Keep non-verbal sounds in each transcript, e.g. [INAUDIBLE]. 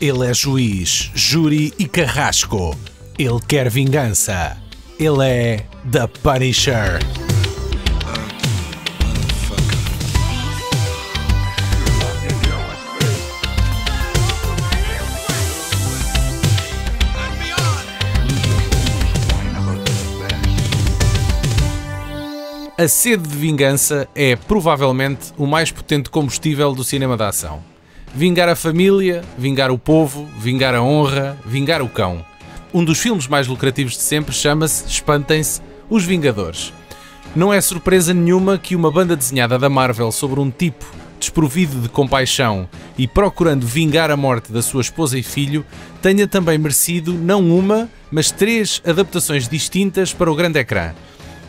Ele é juiz, júri e carrasco. Ele quer vingança. Ele é The Punisher. A sede de vingança é provavelmente o mais potente combustível do cinema da ação. Vingar a família, vingar o povo, vingar a honra, vingar o cão. Um dos filmes mais lucrativos de sempre chama-se, espantem-se, Os Vingadores. Não é surpresa nenhuma que uma banda desenhada da Marvel sobre um tipo desprovido de compaixão e procurando vingar a morte da sua esposa e filho, tenha também merecido não uma, mas três adaptações distintas para o grande ecrã.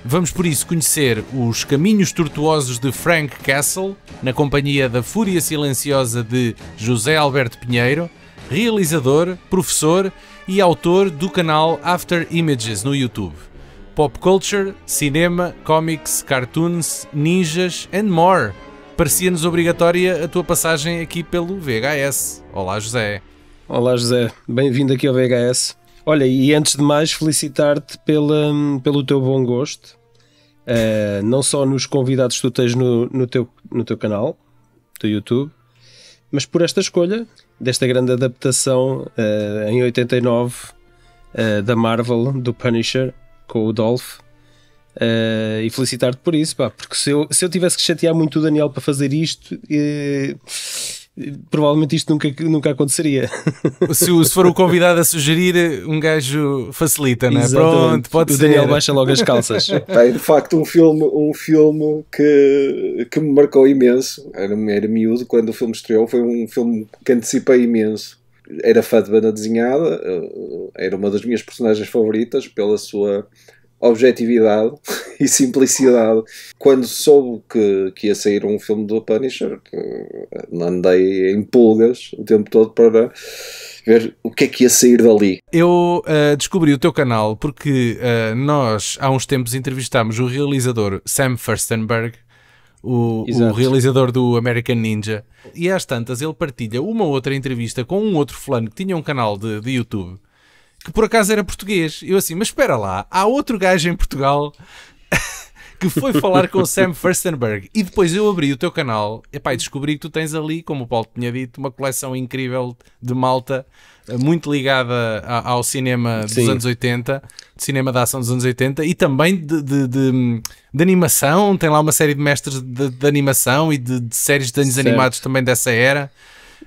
Vamos por isso conhecer os caminhos tortuosos de Frank Castle, na companhia da Fúria Silenciosa de José Alberto Pinheiro, realizador, professor e autor do canal After Images no YouTube. Pop culture, cinema, comics, cartoons, ninjas and more. Parecia-nos obrigatória a tua passagem aqui pelo VHS. Olá, José. Olá, José. Bem-vindo aqui ao VHS. Olha, e antes de mais, felicitar-te pelo teu bom gosto, uh, não só nos convidados que tu tens no, no, teu, no teu canal, do YouTube, mas por esta escolha, desta grande adaptação uh, em 89 uh, eh, da Marvel, do Punisher, com o Dolph. Uh, e felicitar-te por isso, pá, porque se eu, se eu tivesse que chatear muito o Daniel para fazer isto, provavelmente isto nunca, nunca aconteceria. [LAUGHS] Se, se for o convidado a sugerir, um gajo facilita, não é? Pronto, pode o ser. O Daniel baixa logo as calças. Tem, [LAUGHS] de facto, um filme, um filme que, que me marcou imenso. Era, era miúdo quando o filme estreou. Foi um filme que antecipei imenso. Era fã de banda desenhada, eh, era uma das minhas personagens favoritas pela sua objetividade [LAUGHS] e simplicidade. Quando soube que, que ia sair um filme do Punisher, eh, andei em pulgas o tempo todo para ver o que é que ia sair dali. Eu uh, descobri o teu canal porque uh, nós, há uns tempos, entrevistámos o realizador Sam Furstenberg. O, o, realizador do American Ninja, e às tantas ele partilha uma outra entrevista com um outro fulano que tinha um canal de, de YouTube que por acaso era português. Eu assim, mas espera lá, há outro gajo em Portugal [LAUGHS] que foi falar com o Sam Furstenberg. E depois eu abri o teu canal epá, e descobri que tu tens ali, como o Paulo tinha dito, uma coleção incrível de malta eh, muito ligada ao cinema dos Sim. anos 80, cinema da ação dos anos 80 e também de, de, de, de animação. Tem lá uma série de mestres de, animação e de, séries de desenhos certo. animados também dessa era.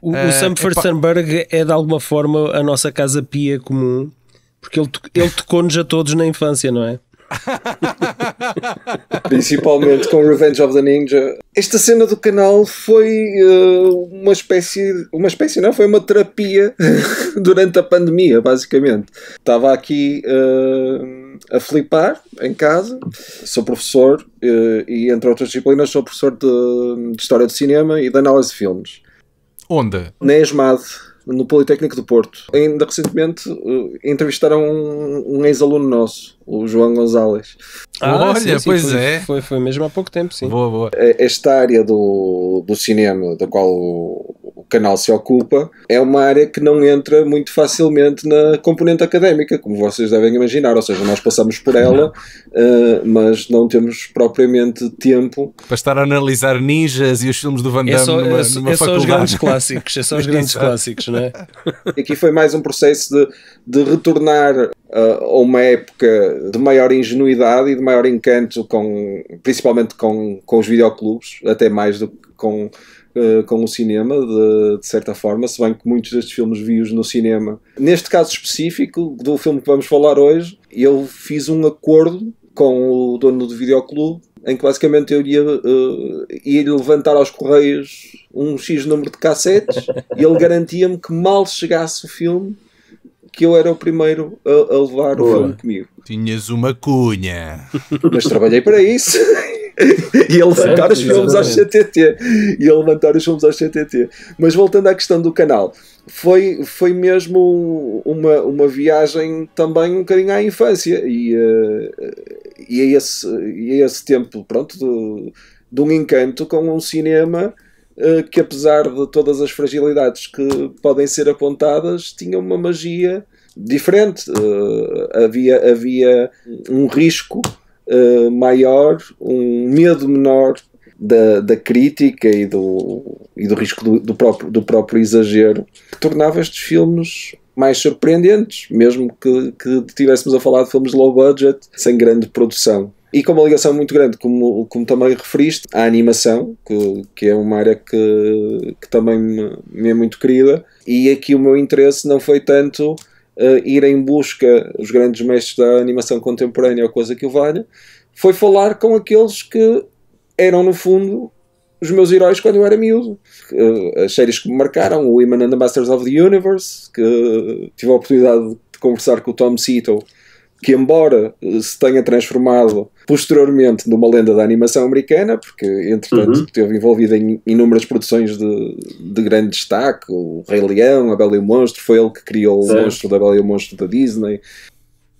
O, uh, o eh, Sam Furstenberg é de alguma forma a nossa casa pia comum, porque ele, ele tocou-nos a todos na infância, não é? [LAUGHS] Principalmente com Revenge of the Ninja. Esta cena do canal foi uh, uma espécie. Uma espécie, não? Foi uma terapia [LAUGHS] durante a pandemia, basicamente. Estava aqui uh, a flipar em casa. Sou professor uh, e, entre outras disciplinas, sou professor de, de História do Cinema e de Análise de Filmes. Onde? Na ESMAD, no Politécnico do Porto. Ainda recentemente eh, entrevistaram um, um ex-aluno nosso, o João Gonzalez. Ah, Olha, sim, sim, pois foi, é. Foi, foi mesmo há pouco tempo, sim. Boa, boa. Eh, esta área do, do cinema, da qual canal se ocupa, é uma área que não entra muito facilmente na componente académica, como vocês devem imaginar. Ou seja, nós passamos por ela, não. [LAUGHS] Uh, eh, mas não temos propriamente tempo para estar a analisar ninjas e os filmes do Van Damme. É só, numa, é só, numa é só os grandes clássicos, é só os grandes [LAUGHS] clássicos, não é? Aqui foi mais um processo de, de retornar eh, a uma época de maior ingenuidade e de maior encanto, com, principalmente com, com os videoclubes, até mais do que com eh, com o cinema, de, de, certa forma, se bem que muitos destes filmes vi-os no cinema. Neste caso específico, do filme que vamos falar hoje, eu fiz um acordo com o dono do videoclube em que basicamente eu ia uh, eh, ia levantar aos correios um X número de cassetes [LAUGHS] e ele garantia-me que mal chegasse o filme que eu era o primeiro a, a levar Boa. o filme comigo. Tinhas uma cunha. Mas trabalhei para isso. [LAUGHS] e a levantar os filmes ao CTT. E a levantar os filmes CTT. Mas voltando à questão do canal, foi, foi mesmo uma, uma viagem também um bocadinho à infância e, uh, e, a, esse, e a esse tempo, pronto, de, de um encanto com um cinema uh, que, apesar de todas as fragilidades que podem ser apontadas, tinha uma magia diferente. Uh, havia, havia um risco eh, maior, um medo menor da, da crítica e do, e do risco do, do, próprio, do próprio exagero, que tornava estes filmes mais surpreendentes, mesmo que, que tivéssemos a falar de filmes low budget, sem grande produção. E com uma ligação muito grande, como, como também referiste, à animação, que, que é uma área que, que também me, me é muito querida, e aqui o meu interesse não foi tanto uh, ir em busca os grandes mestres da animação contemporânea ou coisa que o valha, foi falar com aqueles que eram, no fundo, os meus heróis quando eu era miúdo. Uh, as séries que me marcaram, o Iman and the Masters of the Universe, que tive a oportunidade de conversar com o Tom Seatle que embora eh, se tenha transformado posteriormente numa lenda da animação americana, porque entretanto uhum. esteve envolvido em inúmeras produções de, de grande destaque, o Rei Leão, a Bela e o Monstro, foi ele que criou o monstro da Bela e o Monstro da Disney.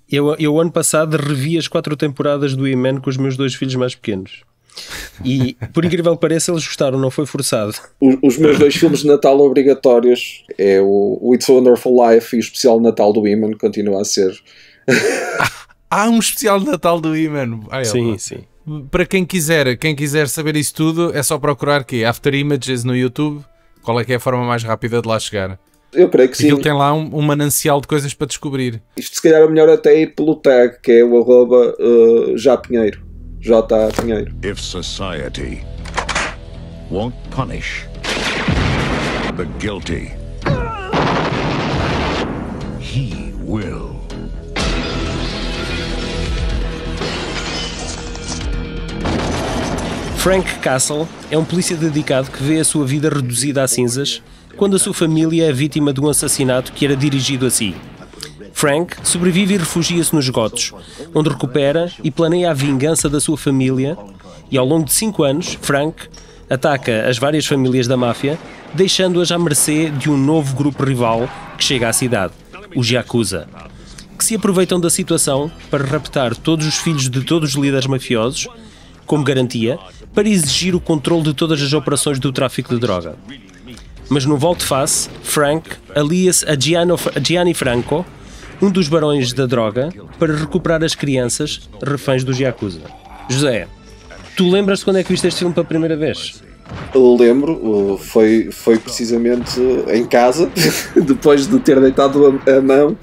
Eu, eu ano passado revi as quatro temporadas do He-Man com os meus dois filhos mais pequenos. E por incrível que pareça, eles gostaram, não foi forçado. Os, os meus dois filmes de Natal obrigatórios é o, o It's a Wonderful Life e o especial Natal do Iman, continua a ser [LAUGHS] Há um especial de Natal do Iman. Sim, sim. Para quem quiser, quem quiser saber isso tudo, é só procurar aqui After Images no YouTube. Qual é que é a forma mais rápida de lá chegar? Eu creio que sim. Ele tem lá um, um, manancial de coisas para descobrir. Isto se calhar é melhor até ir pelo tag, que é o arroba uh, eh, já Pinheiro. J. Pinheiro. If society won't punish the guilty, he will. Frank Castle é um polícia dedicado que vê a sua vida reduzida a cinzas quando a sua família é vítima de um assassinato que era dirigido a si. Frank sobrevive e refugia-se nos gotos, onde recupera e planeia a vingança da sua família. E ao longo de cinco anos, Frank ataca as várias famílias da máfia, deixando-as à mercê de um novo grupo rival que chega à cidade, os Yakuza, que se aproveitam da situação para raptar todos os filhos de todos os líderes mafiosos, como garantia para exigir o controle de todas as operações do tráfico de droga. Mas no volte-face, Frank alia-se a Gianni Franco, um dos barões da droga, para recuperar as crianças reféns dos Yakuza. José, tu lembras-te quando é que viste este filme pela primeira vez? Lembro, foi, foi precisamente em casa, [LAUGHS] depois de ter deitado a mão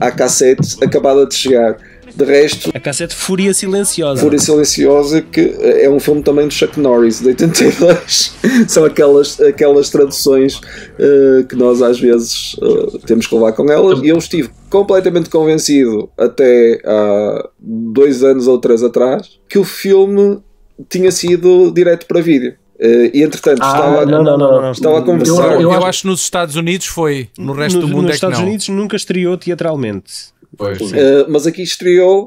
à cassete acabada de chegar. De resto. A cassete Fúria Silenciosa. Fúria Silenciosa, que eh, é um filme também de Chuck Norris, de 82. [LAUGHS] São aquelas, aquelas traduções uh, que nós às vezes uh, temos que levar com elas. E eu estive completamente convencido até há dois anos ou três atrás que o filme tinha sido direto para vídeo. Uh, e entretanto ah, estava, não, não, não, estava a conversar. Eu, eu, eu, acho que nos Estados Unidos foi, no resto no, do mundo é que não. Nos Estados Unidos nunca estreou teatralmente uh, mas aqui estreou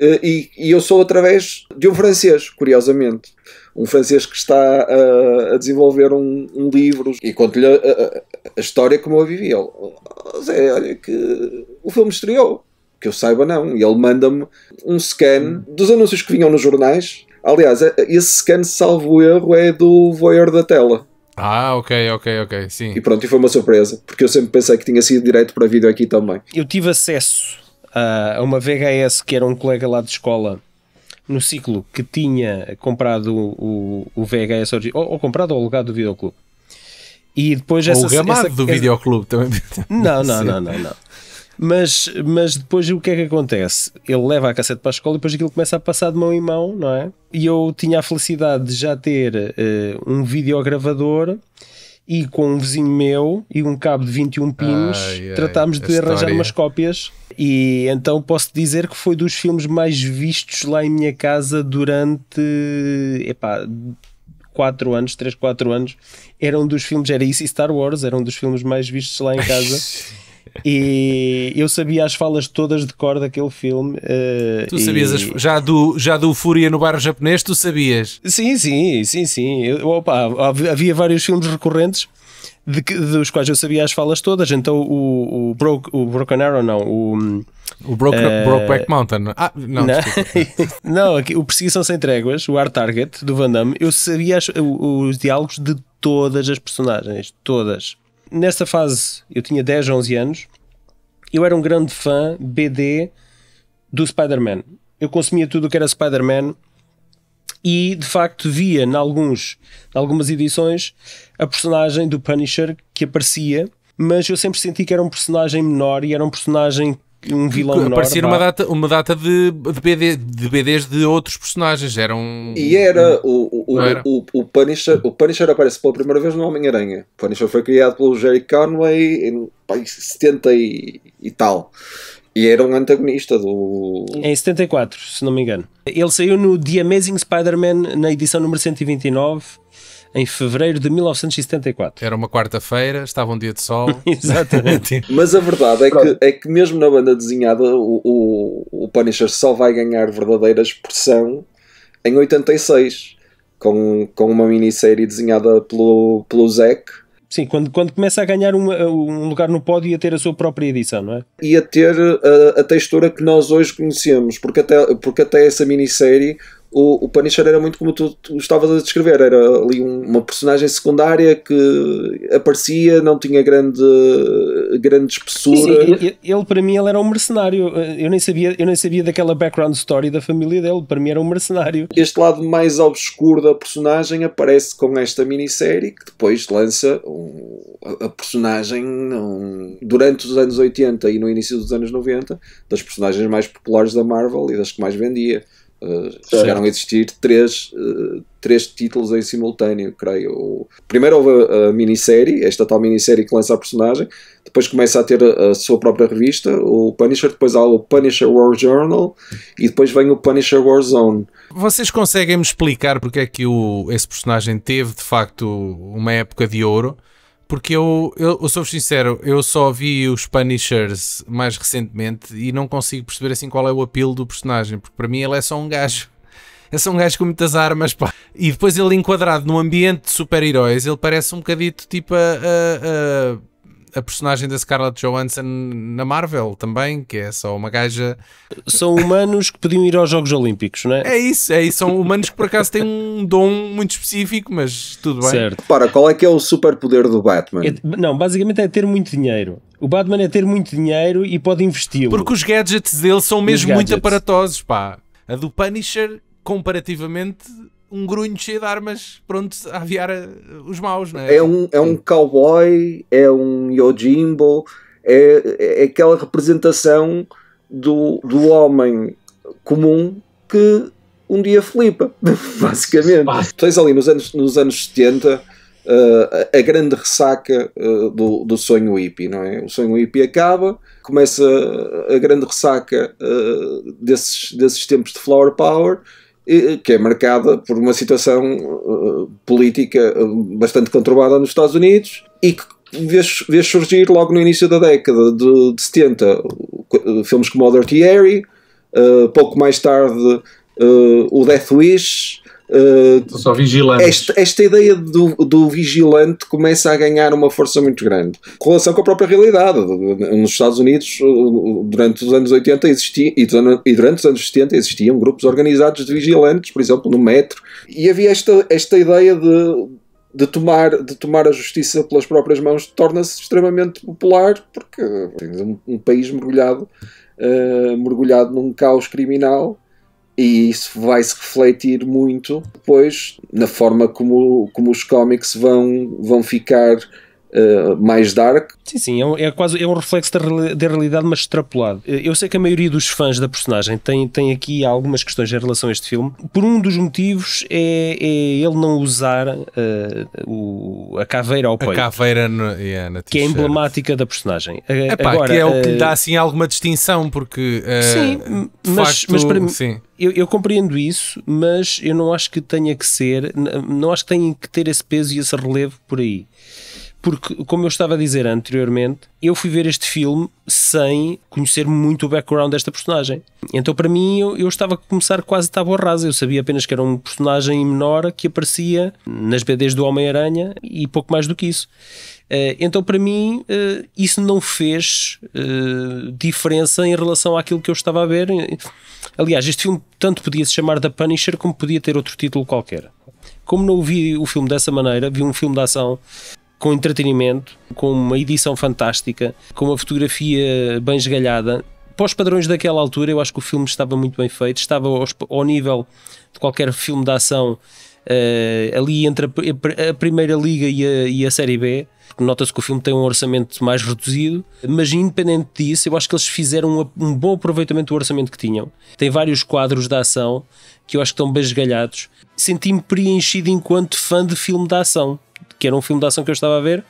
uh, e, e, eu sou através de um francês, curiosamente. Um francês que está uh, a desenvolver um, um livro e conto-lhe a, a, a, história como eu a vivi. Ele, oh, Zé, olha que o filme estreou. Que eu saiba, não. E ele manda-me um scan dos anúncios que vinham nos jornais. Aliás, esse scan, salvo erro, é do voyeur da tela. Ah, ok, ok, ok, sim. E pronto, e foi uma surpresa, porque eu sempre pensei que tinha sido direto para vídeo aqui também. Eu tive acesso a ah, uma VHS que era um colega lá de escola no ciclo que tinha comprado o, o VHS ou, ou comprado ou alugado do videoclube. E depois essa, o gamado essa, do videoclube também. Não, [LAUGHS] não, não, não, não. Mas, mas depois o que é que acontece? Ele leva a cassete para a escola e depois aquilo começa a passar de mão em mão, não é? E eu tinha a felicidade de já ter uh, um videogravador e com um vizinho meu e um cabo de 21 pinos ai, ai, tratámos de arranjar umas cópias e então posso dizer que foi dos filmes mais vistos lá em minha casa durante epá, 4 anos, 3, 4 anos era um dos filmes, era isso e Star Wars, era um dos filmes mais vistos lá em casa [LAUGHS] e eu sabia as falas todas de cor daquele filme. Uh, tu sabias, e... as, já, do, já do Fúria no bairro japonês, tu sabias? Sim, sim, sim, sim. Eu, opa, havia vários filmes recorrentes. De, dos quais eu sabia as falas todas, então o, o, Bro, o Broken Arrow, não, o, o broken uh, eh, Brokeback Mountain. Ah, não, não, [LAUGHS] não aqui, o Perseguição Sem Tréguas, o Art Target, do Van Damme, eu sabia as, os diálogos de todas as personagens, todas nessa fase, eu tinha 10, 11 anos, eu era um grande fã BD do Spider-Man. Eu consumia tudo o que era Spider-Man e de facto via em alguns, em algumas edições a personagem do Punisher que aparecia, mas eu sempre senti que era um personagem menor e era um personagem um vilão aparecia Aparecer uma data, uma data de, de, BD, de BDs de outros personagens. Era um, e era, o, o, era? o, o, Punisher, o Punisher aparece pela primeira vez no Homem-Aranha. O Punisher foi criado pelo Jerry Conway em pá, 70 e, e tal. E era um antagonista do. Em 74, se não me engano. Ele saiu no The Amazing Spider-Man na edição número 129 em fevereiro de 1974. Era uma quarta-feira, estava um dia de sol. [LAUGHS] Exatamente. [LAUGHS] Mas a verdade é que, é que mesmo na banda desenhada o, o, o Punisher só vai ganhar verdadeira expressão em 86, com, com uma minissérie desenhada pelo, pelo Zack. Sim, quando, quando começa a ganhar um, um lugar no pódio e a ter a sua própria edição, não é? E a ter a, a textura que nós hoje conhecemos, porque até, porque até essa minissérie o, o Punisher era muito como tu, tu estavas a descrever, era ali um, uma personagem secundária que aparecia, não tinha grande, grande espessura. Sim, ele, ele, para mim ele era um mercenário, eu nem, sabia, eu nem sabia daquela background story da família dele, para mim era um mercenário. Este lado mais obscuro da personagem aparece com esta minissérie que depois lança um, a personagem um, durante os anos 80 e no início dos anos 90, das personagens mais populares da Marvel e das que mais vendia. Eh, chegaram a existir três, eh, três títulos em simultâneo, creio. Primeiro houve a, a minissérie, esta tal minissérie que lança a personagem, depois começa a ter a, a sua própria revista, o Punisher, depois há o Punisher War Journal e depois vem o Punisher War Zone. Vocês conseguem me explicar porque é que o, esse personagem teve de facto uma época de ouro? Porque eu, eu, eu sou sincero, eu só vi os Punishers mais recentemente e não consigo perceber assim qual é o apelo do personagem, porque para mim ele é só um gajo. É só um gajo com muitas armas, pá. E depois ele enquadrado num ambiente de super-heróis, ele parece um bocadito tipo a, a, a a personagem da Scarlett Johansson na Marvel também, que é só uma gaja. São humanos que podiam ir aos Jogos Olímpicos, não é? É isso, é isso. São humanos que por acaso têm um dom muito específico, mas tudo bem. Certo. Para, qual é que é o superpoder do Batman? É, não, basicamente é ter muito dinheiro. O Batman é ter muito dinheiro e pode investi-lo. Porque os gadgets dele são mesmo muito aparatosos, pá. A do Punisher, comparativamente, um grunho cheio de armas pronto a aviar eh, os maus, não é? É um, é um cowboy, é um yojimbo, é, é, é aquela representação do, do homem comum que um dia flipa, [LAUGHS] basicamente. Tens ali nos anos, nos anos 70 uh, eh, a, a, grande ressaca uh, do, do sonho hippie, não é? O sonho hippie acaba, começa a, a grande ressaca uh, desses, desses tempos de flower power que é marcada por uma situação eh, política eh, bastante conturbada nos Estados Unidos e que vês, surgir logo no início da década de, de 70 eh, filmes como O Dirty uh, pouco mais tarde uh, o Death Wish, Uh, só Esta, esta ideia do, do, vigilante começa a ganhar uma força muito grande. em relação com a própria realidade. Nos Estados Unidos, durante os anos 80 existia, e durante os anos 70 existiam grupos organizados de vigilantes, por exemplo, no metro. E havia esta, esta ideia de de tomar, de tomar a justiça pelas próprias mãos torna-se extremamente popular porque tens um, um país mergulhado, uh, mergulhado num caos criminal e isso vai se refletir muito depois na forma como, como os cómics vão, vão ficar eh, mais dark. Sim, sim, é, um, é, quase é um reflexo da, da realidade, mas extrapolado. Eh, eu sei que a maioria dos fãs da personagem tem, tem aqui algumas questões em relação a este filme. Por um dos motivos é, é ele não usar uh, o, a caveira ao peito. A caveira no, yeah, na que é emblemática da personagem. Epá, agora, que é o que lhe dá assim alguma distinção, porque. Uh, sim, mas, facto, mas para mim. Sim. Eu, eu, compreendo isso, mas eu não acho que tenha que ser, não acho que tenha que ter esse peso e esse relevo por aí porque, como eu estava a dizer anteriormente, eu fui ver este filme sem conhecer muito o background desta personagem. Então, para mim, eu, eu estava a começar quase tábua rasa. Eu sabia apenas que era um personagem menor que aparecia nas BDs do Homem-Aranha e pouco mais do que isso. Eh, então, para mim, eh, isso não fez eh, diferença em relação àquilo que eu estava a ver. Aliás, este filme tanto podia se chamar The Punisher como podia ter outro título qualquer. Como não vi o filme dessa maneira, vi um filme de ação com entretenimento, com uma edição fantástica, com uma fotografia bem esgalhada. Para os padrões daquela altura, eu acho que o filme estava muito bem feito, estava ao nível de qualquer filme de ação uh, ali entre a, a Primeira Liga e a, e a Série B. Nota-se que o filme tem um orçamento mais reduzido, mas independente disso, eu acho que eles fizeram um, um bom aproveitamento do orçamento que tinham. Tem vários quadros da ação que eu acho que estão bem esgalhados. Senti-me preenchido enquanto fã de filme de ação que era um filme de ação que eu estava a ver.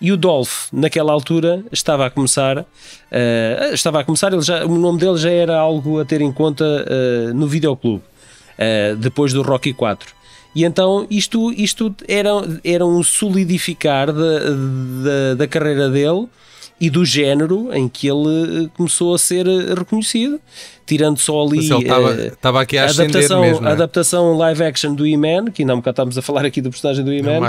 E o Dolph, naquela altura, estava a começar. Uh, estava a começar, ele já, o nome dele já era algo a ter em conta uh, no videoclube, uh, depois do Rocky 4. E então isto, isto era, era um solidificar da, da, da carreira dele e do género em que ele eh, começou a ser eh, reconhecido, tirando só ali estava eh, aqui a adaptação, mesmo, é? adaptação live action do E-Man, que ainda há um bocado estamos a falar aqui do personagem do é E-Man,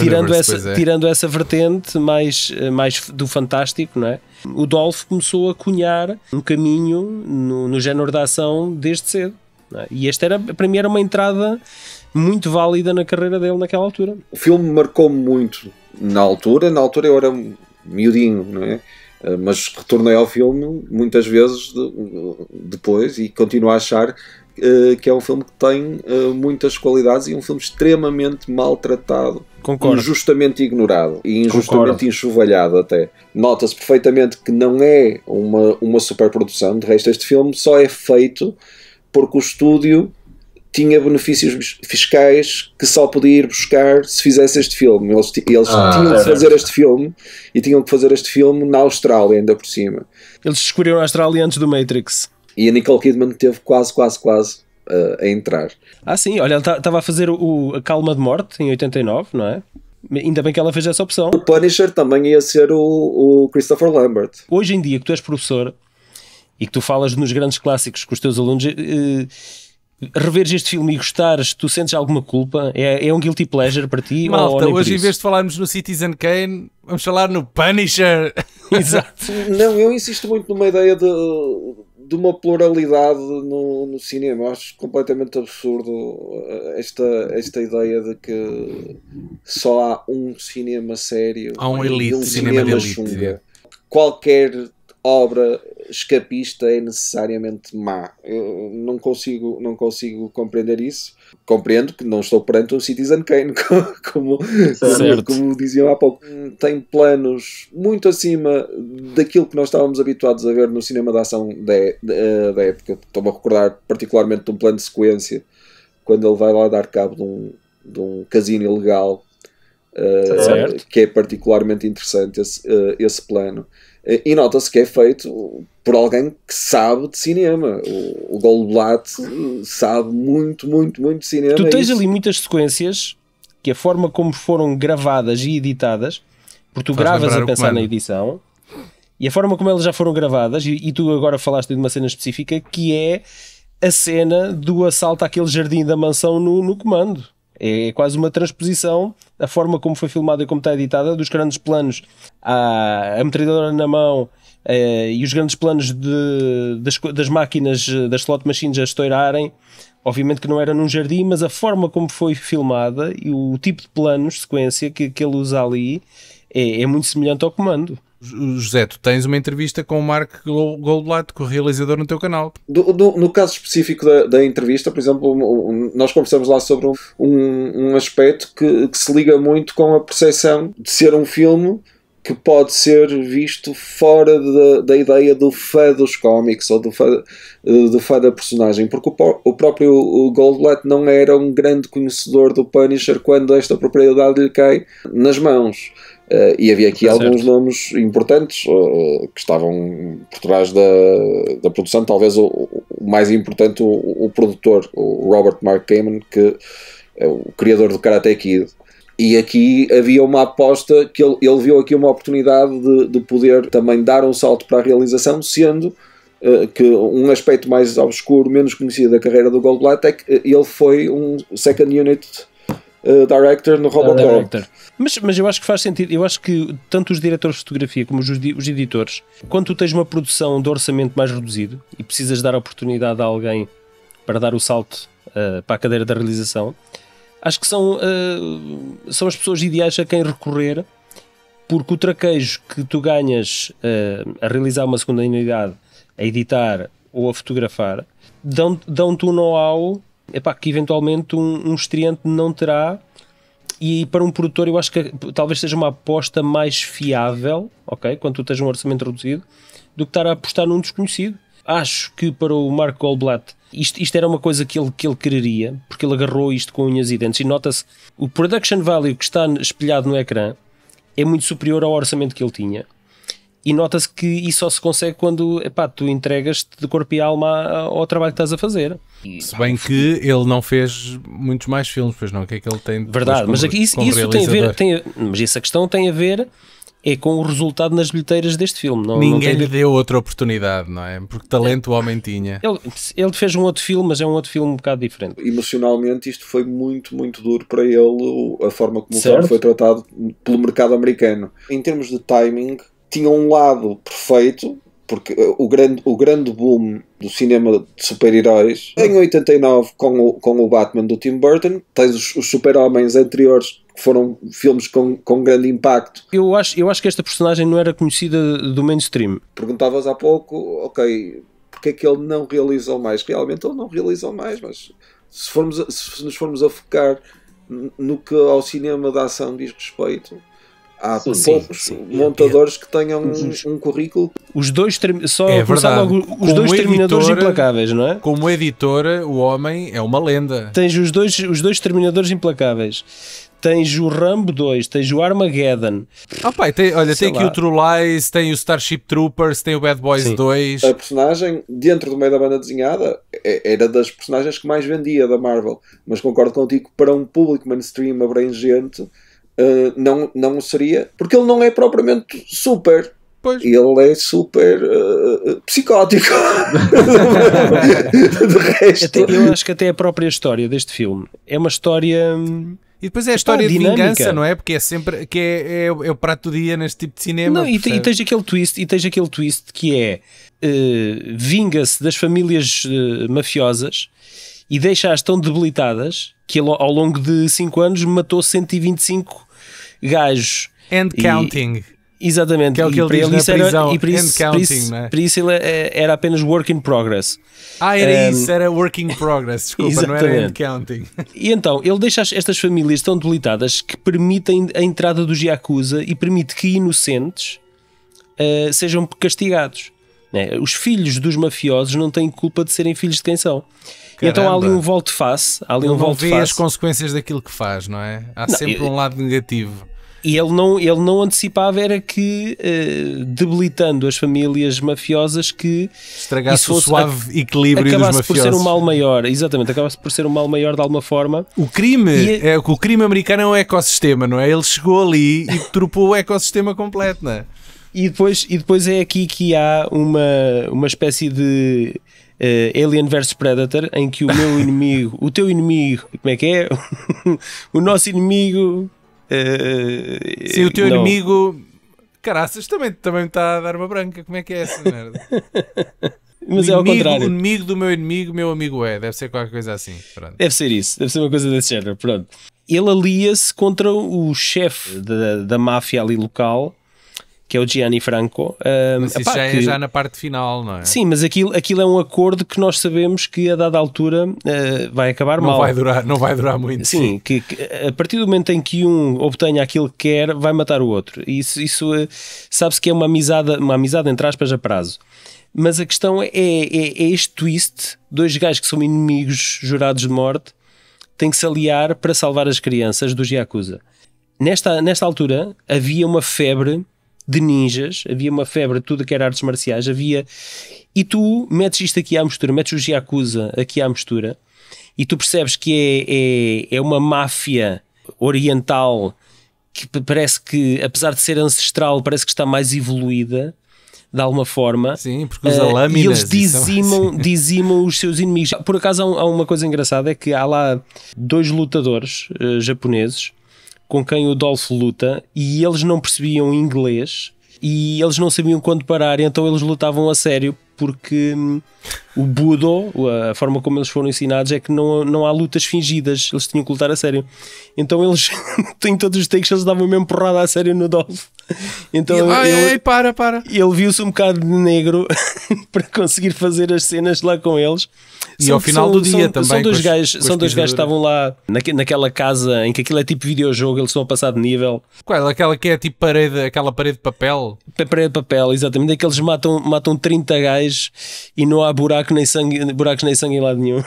tirando, essa, é. tirando essa vertente mais, mais do fantástico, não é? O Dolph começou a cunhar um caminho no, no género da ação desde cedo. É? E esta era, para mim era uma entrada muito válida na carreira dele naquela altura. O filme marcou muito na altura. Na altura eu era miudinho, não é? Ah, mas retornei ao filme muitas vezes depois e continuo a achar ah, que é um filme que tem ah, muitas qualidades e um filme extremamente maltratado. Concordo. Injustamente ignorado e injustamente Concordo. enxovalhado até. Nota-se perfeitamente que não é uma, uma superprodução, de resto este filme só é feito porque o estúdio tinha benefícios fiscais que só podia ir buscar se fizesse este filme. Eles, eles ah, tinham que fazer este filme e tinham que fazer este filme na Austrália, ainda por cima. Eles descobriram a Austrália antes do Matrix. E a Nicole Kidman teve quase, quase, quase uh, a entrar. Ah, sim, olha, ela estava tá, a fazer o, A Calma de Morte em 89, não é? Ainda bem que ela fez essa opção. O Punisher também ia ser o, o Christopher Lambert. Hoje em dia, que tu és professor e que tu falas nos grandes clássicos com os teus alunos. Uh, reveres este filme e gostares, tu sentes alguma culpa? É, é um guilty pleasure para ti? Malta, hoje em vez de falarmos no Citizen Kane, vamos falar no Punisher. [LAUGHS] [LAUGHS] Exato. Não, eu insisto muito numa ideia de, de uma pluralidade no, no cinema. acho completamente absurdo eh, esta, esta ideia de que só há um cinema sério. Há um elite, um cinema, cinema de elite. Qualquer obra escapista é necessariamente má. Eu não consigo, não consigo compreender isso. Compreendo que não estou perante um Citizen Kane, [LAUGHS] como, como, como diziam há pouco. Hum, tem planos muito acima daquilo que nós estávamos habituados a ver no cinema de ação da, é, eh, da época. Estou-me a recordar particularmente de um plano de sequência, quando ele vai lá dar cabo de um, de um casino ilegal Uh, que é particularmente interessante esse, uh, esse plano. Eh, e nota-se que é feito por alguém que sabe de cinema. O, o Goldblatt sabe muito, muito, muito de cinema. Tu é tens ali muitas sequências que a forma como foram gravadas e editadas, porque tu Faz gravas a pensar na edição, e a forma como elas já foram gravadas, e, e tu agora falaste de uma cena específica que é a cena do assalto àquele jardim da mansão no, no comando. É quase uma transposição da forma como foi filmada e como está editada, dos grandes planos à, a metralhadora na mão eh, e os grandes planos de, das, das, máquinas, eh, das slot machines a estourarem. Obviamente que não era num jardim, mas a forma como foi filmada e o tipo de planos, sequência que, que ele usa ali é, é muito semelhante ao comando. José, tu tens uma entrevista com o Mark Goldblatt, com o realizador, no teu canal. Do, do, no caso específico da, da, entrevista, por exemplo, nós conversamos lá sobre um, um, aspecto que, que se liga muito com a percepção de ser um filme que pode ser visto fora de, da ideia do fã dos cómics ou do fã, eh, do fã da personagem, porque o, o próprio Goldblatt não era um grande conhecedor do Punisher quando esta propriedade lhe cai nas mãos. Uh, e havia aqui é alguns certo. nomes importantes uh, que estavam por trás da, da produção, talvez o, o mais importante, o, o, produtor, o Robert Mark Kamen, que é o criador do Karate Kid. E aqui havia uma aposta que ele, ele viu aqui uma oportunidade de, de poder também dar um salto para a realização, sendo eh, que um aspecto mais obscuro, menos conhecido da carreira do Goldblatt é que ele foi um second unit eh, director no é Robocop. Director. Mas, mas eu acho que faz sentido. Eu acho que tanto os diretores de fotografia como os, os editores, quando tu tens uma produção de orçamento mais reduzido e precisas dar a oportunidade a alguém para dar o salto uh, para a cadeira da realização, acho que são, uh, são as pessoas ideais a quem recorrer. Porque o traquejo que tu ganhas a realizar uma segunda unidade, a editar ou a fotografar, dão-te dão um know-how epá, que eventualmente um, um estreante não terá. E para um produtor, eu acho que talvez seja uma aposta mais fiável, ok? Quando tu tens um orçamento reduzido, do que estar a apostar num desconhecido. Acho que para o Mark Goldblatt isto, isto, era uma coisa que ele, que ele quereria, porque ele agarrou isto com unhas e dentes. E nota-se o production value que está espelhado no ecrã é muito superior ao orçamento que ele tinha. E nota-se que isso só se consegue quando epá, tu entregas-te de corpo e alma ao trabalho que estás a fazer. Se bem que ele não fez muitos mais filmes, pois não? O que é que ele tem de Verdade, mas isso, isso tem a ver, tem a, mas essa questão tem a ver é com o resultado nas bilheteiras deste filme. Não, Ninguém não lhe deu outra oportunidade, não é? Porque talento o homem tinha. Ele, ele, fez um outro filme, mas é um outro filme um bocado diferente. Emocionalmente, isto foi muito, muito duro para ele, a forma como certo. o filme foi tratado pelo mercado americano. Em termos de timing, tinha um lado perfeito, porque eh, o grande, o grande boom do cinema de super-heróis em 89 com o, com o Batman do Tim Burton tens os, os super-homens anteriores que foram filmes com, com grande impacto eu acho, eu acho que esta personagem não era conhecida do mainstream perguntavas há pouco, ok porque é que ele não realizou mais realmente ele não realizou mais mas se, formos se nos formos a focar no que ao cinema da ação diz respeito há sim, poucos sim, sim. É, montadores é. que tenham um, um, currículo. Os dois só é verdade. Logo, os dois terminadores implacáveis, não é? Como editor, o homem é uma lenda. Tens os dois, os dois terminadores implacáveis. Tens o Rambo 2, tens o Armageddon. Ah, pai, tem, olha, Sei tem lá. aqui o True Lies, tem o Starship Troopers, tem o Bad Boys Sim. 2. A personagem, dentro do meio da banda desenhada, é, era das personagens que mais vendia da Marvel. Mas concordo contigo, para um público mainstream abrangente, eh, não, não seria, porque ele não é propriamente super. Pois. Ele é super uh, psicótico. [LAUGHS] de resto. Até, eu acho que até a própria história deste filme é uma história. Hum, e depois é a é história ah, de vingança, não é? Porque é sempre que é, é, é o prato do dia neste tipo de cinema. Não, e, e, tens aquele twist, e tens aquele twist que é uh, vinga-se das famílias uh, mafiosas e deixa-as tão debilitadas que ele, ao longo de 5 anos matou 125 gajos. And e, counting. Exatamente. Que é o que e ele para ele prisão. era, e counting, isso, né? isso eh, era apenas work in progress. Ah, era um, isso, era work in progress, [LAUGHS] desculpa, exatamente. não era end counting. [LAUGHS] E então, ele deixa estas famílias tão debilitadas que permitem a entrada dos Yakuza e permite que inocentes uh, sejam castigados. Né? Os filhos dos mafiosos não têm culpa de serem filhos de quem são. Caramba. então há ali um volte-face. Há ali ele um não vê as consequências daquilo que faz, não é? Há não, sempre eu... um lado negativo. E ele não, ele não antecipava era que uh, debilitando as famílias mafiosas que estragasse o suave equilíbrio dos mafiosos. por ser um mal maior, exatamente, acabasse por ser um mal maior de alguma forma. O crime, e, é, o crime americano é um ecossistema, não é? Ele chegou ali e [LAUGHS] tropou o ecossistema completo, não é? E depois, e depois é aqui que há uma, uma espécie de uh, Alien vs Predator, em que o meu [LAUGHS] inimigo, o teu inimigo, como é que é? [LAUGHS] o nosso inimigo. Uh, Sim, o teu não. inimigo. Caraças, também, também me está a dar uma branca. Como é que é essa merda? [LAUGHS] Mas o é ao inimigo, contrário. O inimigo do meu inimigo, meu amigo é. Deve ser qualquer coisa assim. Pronto. Deve ser isso. Deve ser uma coisa desse género. Pronto. Ele alia-se contra o chefe da, da máfia ali local que é o Gianni Franco. Ehm, mas isso epá, já é já na parte final, não é? Sim, mas aquilo, aquilo é um acordo que nós sabemos que a dada altura uh, vai acabar não mal. Vai durar, não vai durar muito. Sim, sim. Que, que, a partir do momento em que um obtenha aquilo que quer, vai matar o outro. E isso, isso uh, sabe-se que é uma amizade, uma amizade entre aspas a prazo. Mas a questão é, é, é, é este twist: dois gajos que são inimigos jurados de morte têm que se aliar para salvar as crianças dos Yakuza. Nesta, nesta altura havia uma febre de ninjas, havia uma febre de tudo que era artes marciais, havia. E tu metes isto aqui à mistura, metes o Yakuza aqui à mistura, e tu percebes que é, é, é uma máfia oriental que parece que, apesar de ser ancestral, parece que está mais evoluída de alguma forma. Sim, porque usa uh, lâminas. E eles dizimam, assim. [LAUGHS] dizimam os seus inimigos. Por acaso há, há, uma coisa engraçada, é que há lá dois lutadores uh, japoneses com quem o Dolph luta e eles não percebiam inglês e eles não sabiam quando parar, então eles lutavam a sério porque hum, o Budo, a forma como eles foram ensinados, é que não, não há lutas fingidas, eles tinham que lutar a sério. Então eles, [LAUGHS] em todos os takes, eles davam mesmo porrada a sério no Dolph. Então ele, ai, para, para. Ele viu-se um bocado de negro [LAUGHS] para conseguir fazer as cenas lá com eles. E são, ao final são, do dia são, também. São dois gajos, são dois que estavam lá naque, naquela casa em que aquilo é tipo videojogo, eles estão a passar de nível. Qual? Aquela que é tipo parede, aquela parede de papel? Parede de papel, exatamente. Aqueles matam, matam 30 gajos e não há buraco nem sangue, buracos nem sangue em lado nenhum.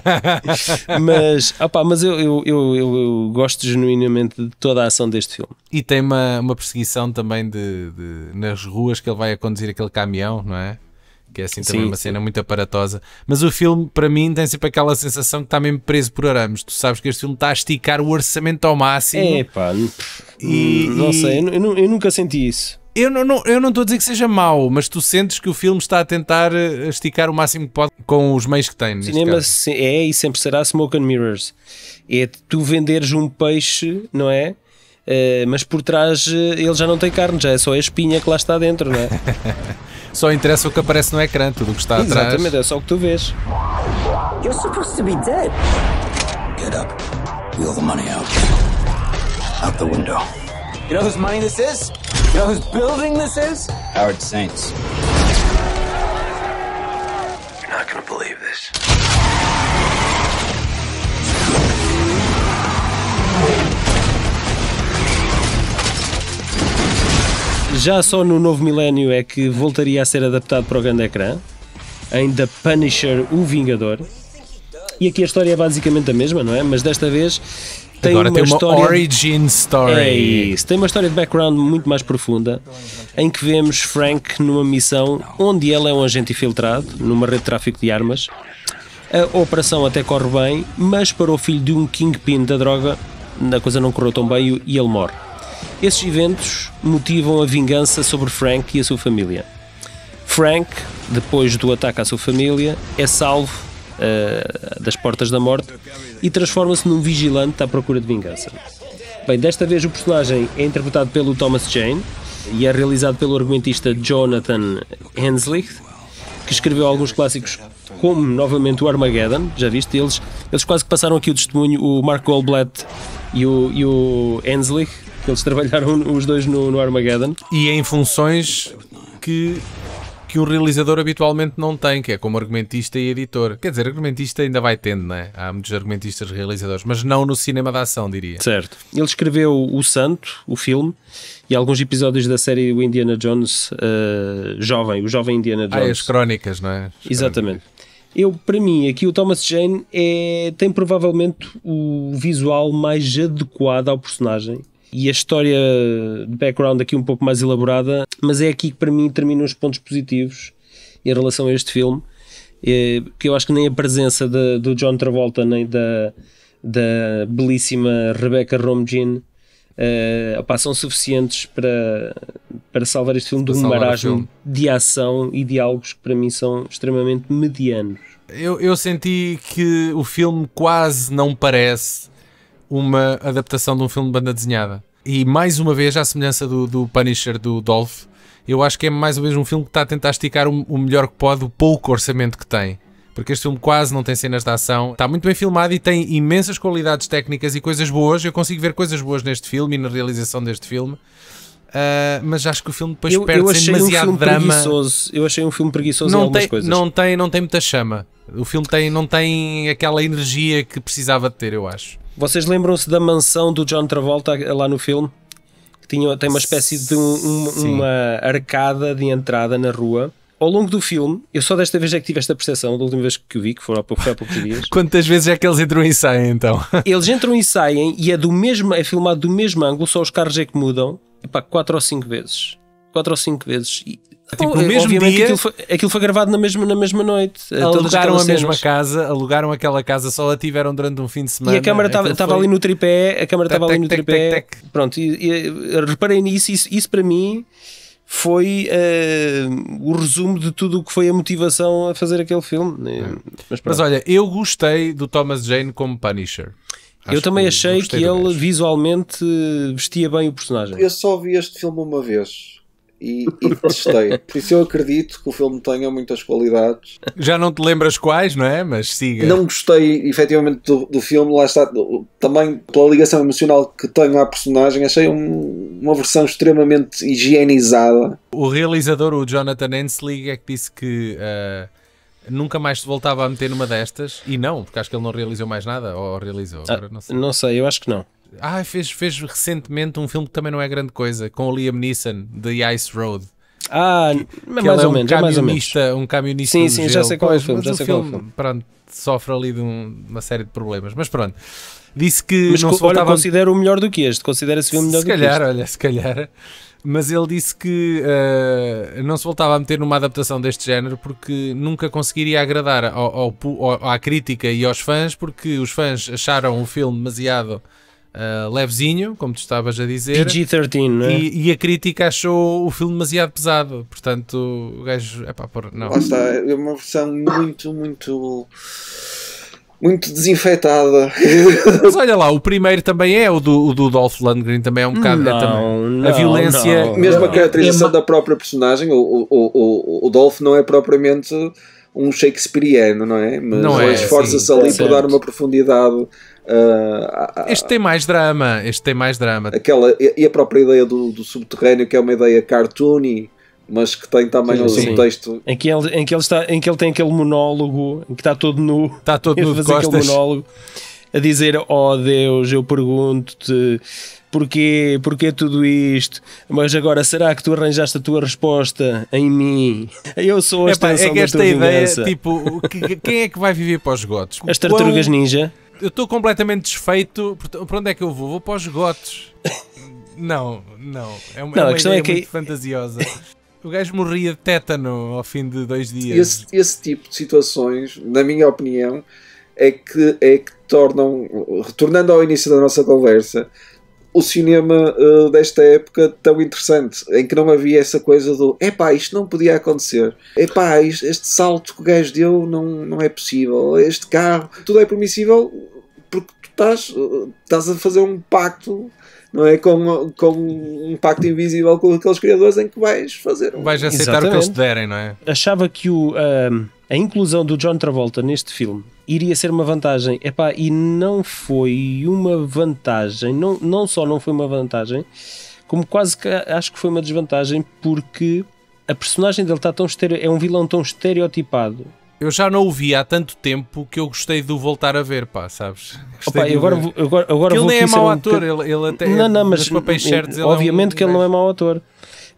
[LAUGHS] mas, opa, mas eu eu, eu, eu, eu, gosto genuinamente de toda a ação deste filme. E tem uma, uma perseguição também de, de, nas ruas que ele vai a conduzir aquele caminhão, não é? Que é assim também sim, uma sim. cena muito aparatosa. Mas o filme, para mim, tem sempre aquela sensação que está mesmo preso por arames. Tu sabes que este filme está a esticar o orçamento ao máximo. É, pá. E, não sei, eu, eu, eu nunca senti isso eu não, não, eu não estou a dizer que seja mau, mas tu sentes que o filme está a tentar eh, esticar o máximo que pode com os meios que tem. Cinema é e sempre será smoke and mirrors. É tu venderes um peixe, não é? Eh, mas por trás eh, ele já não tem carne, já é só a espinha que lá está dentro, não é? [LAUGHS] só interessa o que aparece no ecrã, tudo o que está atrás. Exatamente, é só o que tu vês. You're supposed to be dead. Get up. Wheel the money out. Out the window. You know whose money this is? You know whose building this is? Howard Saints. You're not gonna believe this. Já só no novo milénio é que voltaria a ser adaptado para o grande ecrã, em The Punisher, o Vingador. E aqui a história é basicamente a mesma, não é? Mas desta vez tem Agora uma tem uma história... origin story. É isso. Tem uma história de background muito mais profunda, em que vemos Frank numa missão onde ele é um agente infiltrado numa rede de tráfico de armas. A operação até corre bem, mas para o filho de um kingpin da droga, a coisa não correu tão bem e ele morre. Esses eventos motivam a vingança sobre Frank e a sua família. Frank, depois do ataque à sua família, é salvo uh, das portas da morte e transforma-se num vigilante à procura de vingança. Bem, desta vez o personagem é interpretado pelo Thomas Jane e é realizado pelo argumentista Jonathan Hensley, que escreveu alguns clássicos como novamente o Armageddon, já viste? Eles, eles quase que passaram aqui o testemunho, o Mark Goldblatt e o, e o Hensley que eles trabalharam [LAUGHS] os dois no, no Armageddon. E em funções que que o realizador habitualmente não tem, que é como argumentista e editor. Quer dizer, argumentista ainda vai tendo, não é? Há muitos argumentistas realizadores, mas não no cinema da ação, diria. Certo. Ele escreveu O Santo, o filme, e alguns episódios da série O Indiana Jones uh, Jovem, o Jovem Indiana ah, Jones. Ah, as crónicas, não é? As Exatamente. Crónicas. Eu, para mim, aqui o Thomas Jane é, tem provavelmente o visual mais adequado ao personagem e a história de background aqui um pouco mais elaborada, mas é aqui que para mim terminam os pontos positivos em relação a este filme, é, que eu acho que nem a presença de, do John Travolta nem da, da belíssima Rebecca Romijn uh, eh, opa, são suficientes para, para salvar este filme para de um marasmo de ação e diálogos que para mim são extremamente medianos. Eu, eu senti que o filme quase não parece uma adaptação de um filme de banda desenhada. E mais uma vez, à semelhança do, do Punisher do Dolph, eu acho que é mais uma vez um filme que está a tentar esticar o, o melhor que pode o pouco orçamento que tem porque este filme quase não tem cenas de ação. Está muito bem filmado e tem imensas qualidades técnicas e coisas boas. Eu consigo ver coisas boas neste filme e na realização deste filme. Uh, mas acho que o filme depois eu, perde eu achei demasiado um filme drama. Preguiçoso. Eu achei um filme preguiçoso não em algumas tem, coisas. Não tem, não tem muita chama. O filme tem, não tem aquela energia que precisava de ter, eu acho. Vocês lembram-se da mansão do John Travolta eh, lá no filme? Tinha, tem uma espécie de um, um, uma arcada de entrada na rua. Ao longo do filme, eu só desta vez é que tive esta percepção, da última vez que o vi, que foi há, pouco, poucos dias. [LAUGHS] Quantas vezes é que eles entram e saem então? [LAUGHS] eles entram e saem e é, do mesmo, é filmado do mesmo ângulo, só os carros é que mudam. Epá, quatro ou cinco vezes. Quatro ou cinco vezes. E Tipo, tipo no mesmo dia... Aquilo foi, aquilo foi, gravado na mesma, na mesma noite. Eh, alugaram a mesma casa, alugaram aquela casa, só a tiveram durante um fim de semana. E a câmara estava é foi... ali no tripé, a câmara estava ali no tripé. Tec, tec. Pronto, e, e, reparei nisso, isso, isso para mim foi uh, o resumo de tudo o que foi a motivação a fazer aquele filme. Né? É. Mas, Mas, olha, eu gostei do Thomas Jane como Punisher. Acho eu também achei que ele visualmente vestia bem o personagem. Eu só vi este filme uma vez e, e testei. Por isso eu acredito que o filme tenha muitas qualidades. Já não te lembras quais, não é? Mas siga. Não gostei efetivamente do, do filme, lá está. Também pela ligação emocional que tenho à personagem, achei um, uma versão extremamente higienizada. O realizador, o Jonathan Enslig, é que disse que. Uh, nunca mais se voltava a meter numa destas e não, porque acho que ele não realizou mais nada ou realizou, ah, não sei. Não sei, eu acho que não. Ah, fez, fez recentemente um filme que também não é grande coisa, com o Liam Neeson, The Ice Road. Ah, que, é mais, é ou um menos, é mais ou menos. Um camionista. Sim, sim, já é sei qual é o filme. Já sei filme, qual é o filme. Pronto, sofre ali de um, uma série de problemas. Mas pronto, disse que. Mas não co olha, considero o melhor do que este. Considera-se filme melhor se do calhar, que este. Calhar, Olha, se calhar, Mas ele disse que uh, não se voltava a meter numa adaptação deste género porque nunca conseguiria agradar ao, ao, ao, à crítica e aos fãs, porque os fãs acharam o filme demasiado eh, levezinho, como tu estavas a dizer. PG-13, é? E, e, a crítica achou o filme demasiado pesado. Portanto, o gajo. É pá, por, não. Lá está, é uma versão muito, muito. Muito desinfetada. [LAUGHS] Mas olha lá, o primeiro também é, o do, o do Dolph Lundgren também é um bocado. É não, é, também. Não, a violência. Não, mesmo a é caracterização é da própria personagem, o, o, o, o Dolph não é propriamente um Shakespeareano, não é? Mas é, esforça-se ali para dar uma profundidade Uh, este tem mais drama, este tem mais drama. Aquela, e a própria ideia do, do subterrâneo, que é uma ideia cartoony, mas que tem também sim, um subtexto. Em que, ele, em, que ele está, em que ele tem aquele monólogo, em que está todo nu, está todo [LAUGHS] nu fazer aquele monólogo, a dizer: Oh Deus, eu pergunto-te porquê, porquê tudo isto? Mas agora será que tu arranjaste a tua resposta em mim? [LAUGHS] Eu sou a extensão é que esta ideia, vingança. tipo, que, quem é que vai viver para os gotos? As tartarugas ninja eu estou completamente desfeito. Para onde é que eu vou? Vou para os gotos. Não, não. É uma, não, é uma é ideia é que... muito fantasiosa. O gajo morria de tétano ao fim de dois dias. Esse, esse, tipo de situações, na minha opinião, é que, é que tornam, retornando ao início da nossa conversa, o cinema uh, desta época tão interessante, em que não havia essa coisa do epá, isto não podia acontecer, epá, isto, este salto que o gajo deu não, não é possível, este carro, tudo é permissível porque tu estás, estás a fazer um pacto não é? Com, com um pacto invisível com aqueles criadores em que vais fazer. Vais aceitar Exatamente. o que eles te derem, não é? Achava que o. Um ehm, a inclusão do John Travolta neste filme iria ser uma vantagem. Epá, e não foi uma vantagem. Não, não só não foi uma vantagem, como quase que acho que foi uma desvantagem, porque a personagem dele está tão estere... é um vilão tão estereotipado. Eu já não o vi há tanto tempo que eu gostei de o voltar a ver, pá, sabes? Opa, agora, agora, ele nem é mau um ator, um... ele, ele até não, não, mas, certos, ele é obviamente é um... que ele não é mau ator,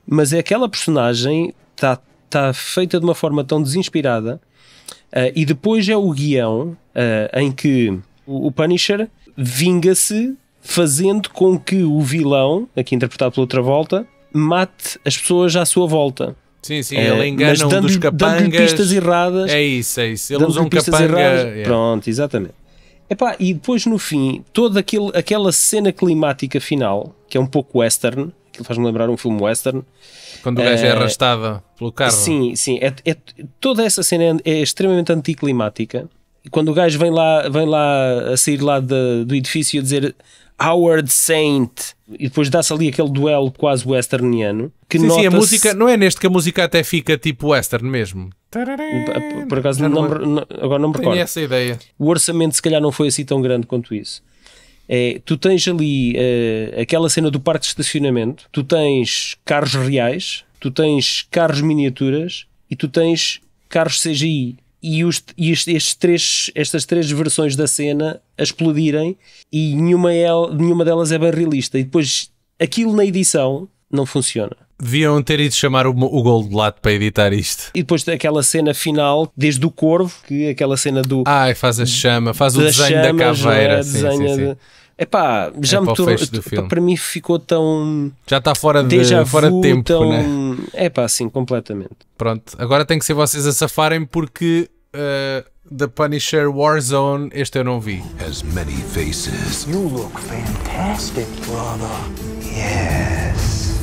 mas é aquela personagem está está feita de uma forma tão desinspirada. Uh, e depois é o guião uh, em que o, Punisher vinga-se fazendo com que o vilão, aqui interpretado pela outra volta, mate as pessoas à sua volta. Sim, sim, ele eh, engana mas um dando, dos capangas. Dando pistas erradas. É isso, é isso. Ele usa um capanga. Erradas, yeah. Pronto, exatamente. Epá, e depois no fim, toda aquele, aquela cena climática final, que é um pouco western, que faz-me lembrar um filme western, quando o gajo é eh, arrastado pelo carro. Sim, sim. É, é, toda essa cena é, é extremamente anticlimática. Quando o gajo vem lá, vem lá a sair lá de, do edifício a dizer Howard Saint e depois dá-se ali aquele duelo quase westerniano que sim, sim, a música não é neste que a música até fica tipo western mesmo por acaso não, não, agora não me recordo essa ideia o orçamento se calhar não foi assim tão grande quanto isso é, tu tens ali eh, aquela cena do parque de estacionamento, tu tens carros reais, tu tens carros miniaturas e tu tens carros CGI. E, os, e estes, três, estas três versões da cena a explodirem e nenhuma, é, nenhuma delas é bem realista. E depois aquilo na edição não funciona. Deviam ter ido chamar o, o Gold Lato para editar isto. E depois aquela cena final, desde o Corvo, que é aquela cena do. Ai, faz a chama, faz o desenho chamas, da é? caveira. Sim, sim, sim. De Epá, já é me tornou. Para, mim ficou tão. Já está fora de, fora de tempo, tão... né? É pá, sim, completamente. Pronto, agora tem que ser vocês a safarem porque uh, The Punisher Warzone, este eu não vi. Has many faces. You look fantastic, brother. Yes.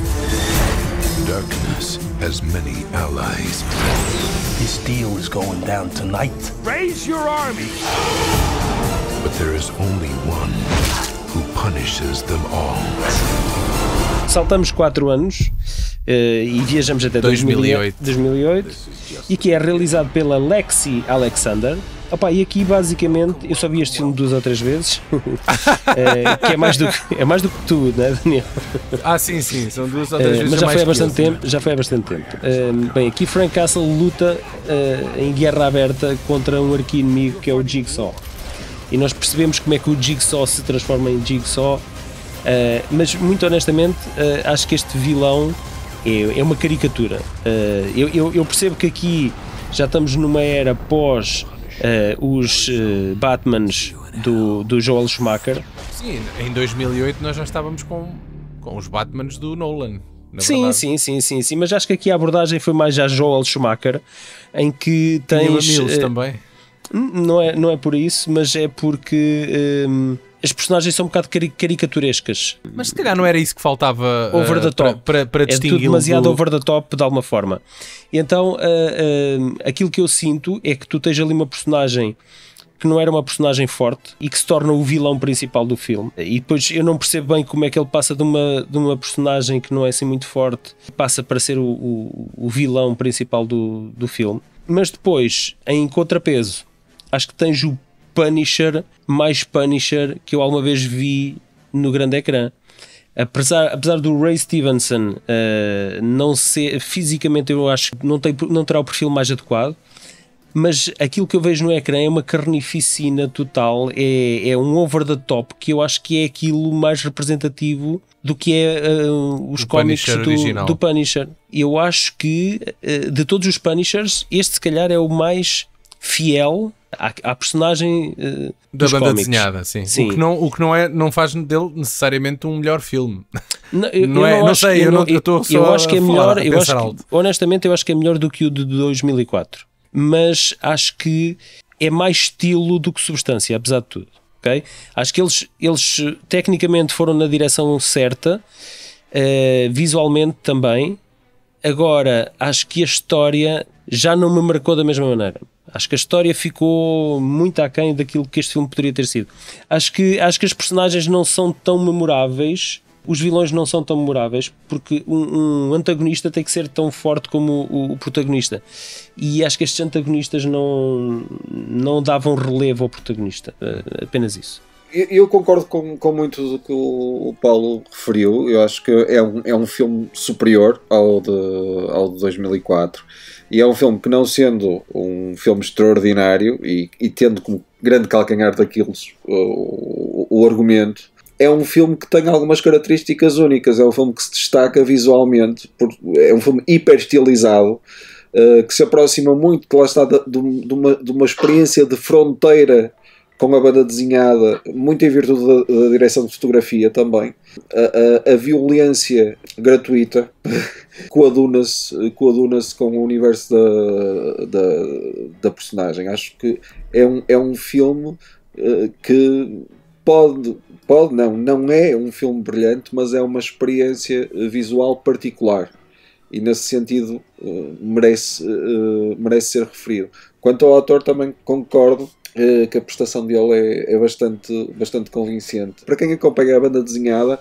Darkness has many allies. This deal is going down tonight. Raise your army. But there is only one. Saltamos 4 anos uh, e viajamos até 2008. 2008 e que é realizado pela Lexi Alexander. Opa, e aqui basicamente eu só vi este filme duas ou três vezes, [LAUGHS] eh, que é mais, do que, é mais do que tu, não é, Daniel? Ah, sim, sim, são duas ou três uh, vezes. Mas já foi, há bastante tempo, já foi há bastante tempo. Uh, bem, aqui Frank Castle luta em guerra aberta contra um arqui-inimigo que é o Jigsaw e nós percebemos como é que o Jigsaw se transforma em Jigsaw. Uh, mas muito honestamente, uh, acho que este vilão é, é uma caricatura. Uh, eu, eu, eu, percebo que aqui já estamos numa era pós os Batmans do, do Joel Schumacher. Sim, em 2008 nós já estávamos com, com os Batmans do Nolan. Sim, sim, sim, sim, sim, mas acho que aqui a abordagem foi mais a Joel Schumacher, em que tens. Tinha Mills eh, também. Hum, não é, não é por isso, mas é porque. Um, as personagens são um bocado caricaturescas. Mas se calhar não era isso que faltava over the eh, top. para, para, para distinguir. É demasiado do... over the top de alguma forma. E então uh, uh, aquilo que eu sinto é que tu tens ali uma personagem que não era uma personagem forte e que se torna o vilão principal do filme. E depois eu não percebo bem como é que ele passa de uma, de uma personagem que não é assim muito forte, passa para ser o, o, o vilão principal do, do filme. Mas depois, em contrapeso, acho que tens o Punisher mais Punisher que eu alguma vez vi no grande ecrã. Apesar, apesar do Ray Stevenson uh, não ser fisicamente, eu acho que não, tem, não terá o perfil mais adequado, mas aquilo que eu vejo no ecrã é uma carnificina total, é, é um over the top que eu acho que é aquilo mais representativo do que é uh, os cómics do, do, Punisher. Eu acho que uh, de todos os Punishers, este se calhar é o mais fiel à, à personagem uh, da banda cómics. desenhada, sim. sim. O, que não, o que não é não faz dele necessariamente um melhor filme. Não, eu, não, eu é, não, não sei, eu, não, é a eu, acho que é melhor, eu acho que, honestamente eu acho que é melhor do que o de 2004, mas acho que é mais estilo do que substância, apesar de tudo. Okay? Acho que eles, eles tecnicamente foram na direção certa, uh, visualmente também. Agora, acho que a história já não me marcou da mesma maneira. Acho que a história ficou muito aquém daquilo que este filme poderia ter sido. Acho que, acho que as personagens não são tão memoráveis, os vilões não são tão memoráveis, porque um, um antagonista tem que ser tão forte como o, o, protagonista. E acho que estes antagonistas não, não davam relevo ao protagonista. Eh, apenas isso. Eu, concordo com, com muito do que o, o, Paulo referiu. Eu acho que é um, é um filme superior ao de, ao de 2004 e é um filme que, não sendo um filme extraordinário e, e tendo como grande calcanhar daquilo o, o, o argumento, é um filme que tem algumas características únicas. É um filme que se destaca visualmente, por, é um filme hiper estilizado. Uh, eh, que se aproxima muito, lá está, de, de, uma, de uma experiência de fronteira com a banda desenhada, muito em virtude da, da direção de fotografia também, a, a, a violência gratuita [LAUGHS] coaduna-se coaduna com o universo da, da, da, personagem. Acho que é um, é um filme eh, que pode, pode, não, não é um filme brilhante, mas é uma experiência visual particular. E nesse sentido eh, merece, eh, merece ser referido. Quanto ao autor, também concordo eh, que a prestação dele é, é bastante, bastante convincente. Para quem acompanha a banda desenhada,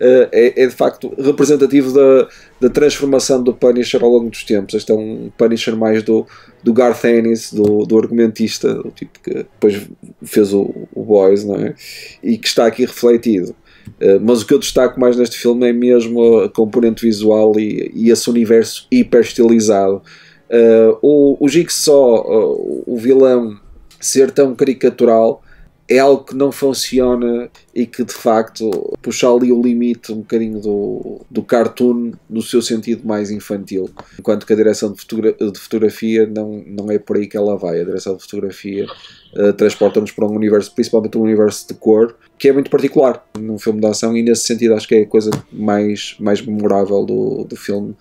eh, é, é, de facto representativo da, da transformação do Punisher ao longo dos tempos. Este é um Punisher mais do, do Garth Ennis, do, do argumentista, do tipo que depois fez o, o Boys, não é? E que está aqui refletido. Eh, mas o que eu destaco mais neste filme é mesmo a componente visual e, e esse universo hiper estilizado. o, o Jigsaw, o vilão ser tão caricatural é algo que não funciona e que de facto puxa ali o limite um bocadinho do, do cartoon no seu sentido mais infantil. Enquanto que a direção de, fotogra de fotografia não, não é por aí que ela vai. A direção de fotografia uh, transporta-nos para um universo, principalmente um universo de cor, que é muito particular num filme de ação e nesse sentido acho que é a coisa mais, mais memorável do, do filme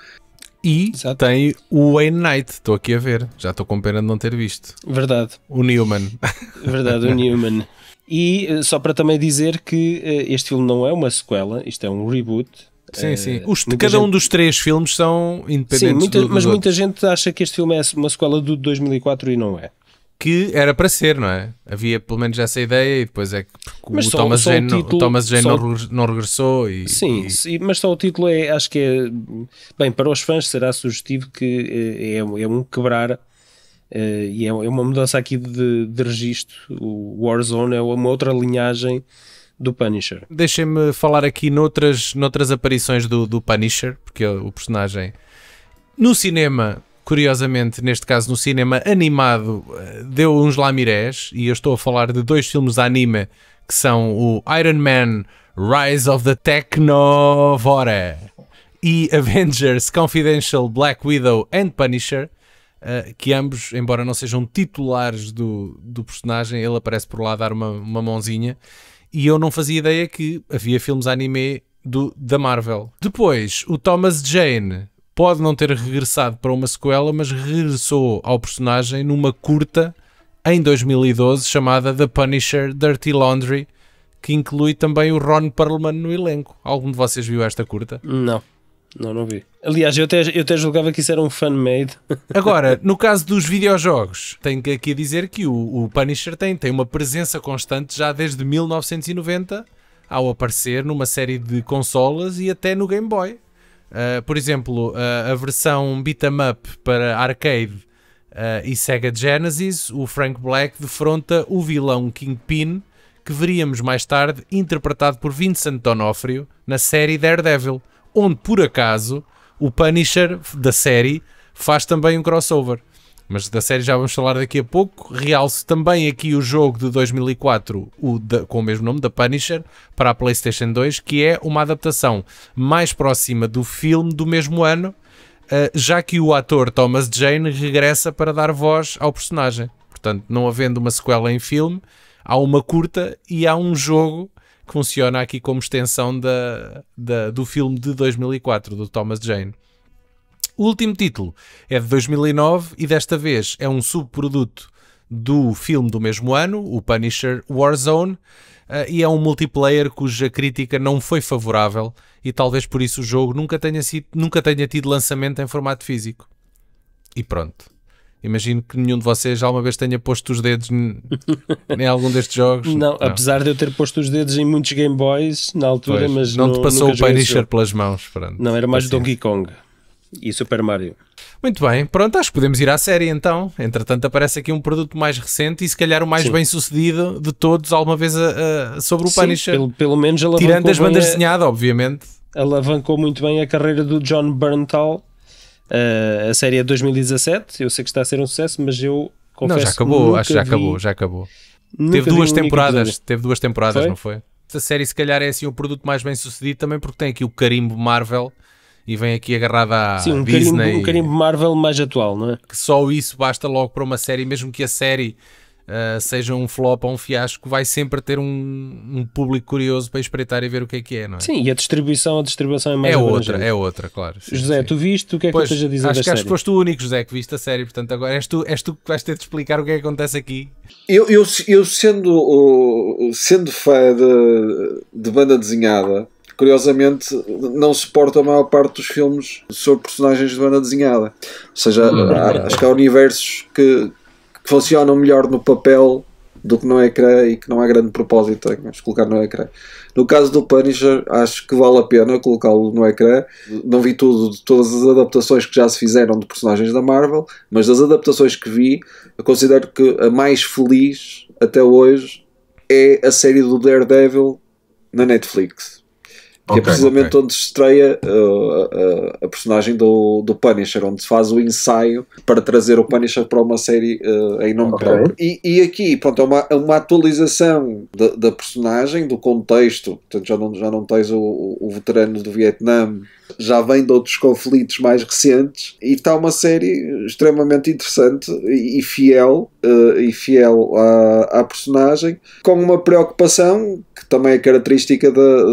e Exato. tem o Wayne Knight, estou aqui a ver, já estou com pena de não ter visto. Verdade. O Newman. [LAUGHS] Verdade, o Newman. E eh, só para também dizer que eh, este filme não é uma sequela, isto é um reboot. Sim, eh, sim. Os, cada gente... um dos três filmes são independentes. Sim, muita, mas muita gente acha que este filme é uma sequela do 2004 e não é que era para ser, não é? Havia pelo menos essa ideia e depois é que mas o, só, Thomas só Jane, título, o Thomas Jane só... não regressou e, Sim, e... sim, mas só o título é, acho que é... Bem, para os fãs será sugestivo que eh, é, é um quebrar eh, e é, é, uma mudança aqui de, de registro. O Warzone é uma outra linhagem do Punisher. Deixem-me falar aqui noutras, noutras aparições do, do Punisher, porque o personagem no cinema curiosamente, neste caso no cinema animado, eh, deu uns lamirés, e eu estou a falar de dois filmes de anime que são o Iron Man Rise of the Technovore e Avengers Confidential Black Widow and Punisher. Eh, que ambos, embora não sejam titulares do, do personagem, ele aparece por lá a dar uma, uma mãozinha. E eu não fazia ideia que havia filmes anime do, da Marvel. Depois, o Thomas Jane pode não ter regressado para uma sequela, mas regressou ao personagem numa curta em 2012 chamada The Punisher Dirty Laundry, que inclui também o Ron Perlman no elenco. Algum de vocês viu esta curta? Não. Não, não vi. Aliás, eu até, eu até julgava que isso era um fan-made. [LAUGHS] Agora, no caso dos videojogos, tenho aqui a dizer que o, o Punisher tem, tem uma presença constante já desde 1990, ao aparecer numa série de consolas e até no Game Boy. Eh, por exemplo, uh, a versão beat'em up para arcade uh, e Sega Genesis, o Frank Black defronta o vilão Kingpin, que veríamos mais tarde interpretado por Vincent D'Onofrio na série Daredevil, onde por acaso o Punisher da série faz também um crossover mas da série já vamos falar daqui a pouco. Realce também aqui o jogo de 2004 o com o mesmo nome, da Punisher, para a PlayStation 2, que é uma adaptação mais próxima do filme do mesmo ano, eh, já que o ator Thomas Jane regressa para dar voz ao personagem. Portanto, não havendo uma sequela em filme, há uma curta e há um jogo que funciona aqui como extensão da, da do filme de 2004, do Thomas Jane. O último título é de 2009 e desta vez é um subproduto do filme do mesmo ano, o Punisher Warzone, eh, e é um multiplayer cuja crítica não foi favorável e talvez por isso o jogo nunca tenha, sido, nunca tenha tido lançamento em formato físico. E pronto. Imagino que nenhum de vocês já uma vez tenha posto os dedos [LAUGHS] em algum destes jogos. Não, não, apesar de eu ter posto os dedos em muitos Game Boys na altura, pois, mas não te passou o Punisher pelas mãos. Pronto. Não, era mais Donkey Kong e Super Mario. Muito bem, pronto, acho que podemos ir à série então. Entretanto, aparece aqui um produto mais recente e se calhar o mais Sim. bem sucedido de todos alguma vez sobre o Sim, Punisher. Pelo, pelo menos Tirando as bandas desenhadas, obviamente. Alavancou muito bem a carreira do John Berntal. Uh, eh, a série é 2017. Eu sei que está a ser um sucesso, mas eu confesso Não, já acabou, acho que já acabou, já acabou. teve duas temporadas, teve duas temporadas, não foi? Esta série se calhar é assim o produto mais bem sucedido também porque tem aqui o carimbo Marvel e vem aqui agarrada à Sim, um Disney. Carimbo, um carimbo Marvel mais atual, não é? Que só isso basta logo para uma série, mesmo que a série uh, seja um flop ou um fiasco, vai sempre ter um, um, público curioso para espreitar e ver o que é que é, não é? Sim, e a distribuição, a distribuição é mais É outra, é outra, claro. Sim, José, sim. tu viste o que é pois, que eu estás a dizer acho que, acho que foste o único, José, que viste a série, portanto agora és tu, és tu que vais ter de explicar o que é que acontece aqui. Eu, eu, eu sendo, sendo fã de, de banda desenhada curiosamente não suporta a maior parte dos filmes sobre personagens de banda desenhada. Ou seja, hum. há, acho que há universos que, que funcionam melhor no papel do que no ecrã e que não há grande propósito em colocar no ecrã. No caso do Punisher, acho que vale a pena colocá-lo no ecrã. Não vi tudo, todas as adaptações que já se fizeram de personagens da Marvel, mas das adaptações que vi, eu considero que a mais feliz até hoje é a série do Daredevil na Netflix que é okay, é precisamente okay. onde se estreia uh, uh, a, a, personagem do, do Punisher, onde se faz o ensaio para trazer o Punisher para uma série uh, em nome okay. próprio. E, e aqui, pronto, é uma, é uma atualização da, personagem, do contexto, portanto já não, já não tens o, o veterano do Vietnã já vem de outros conflitos mais recentes e está uma série extremamente interessante e fiel uh, e fiel à, à, personagem com uma preocupação que também é característica da,